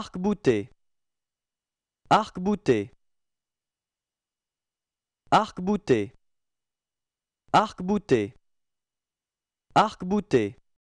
Arc-bouté. Arc-bouté. Arc-bouté. Arc-bouté. Arc-bouté.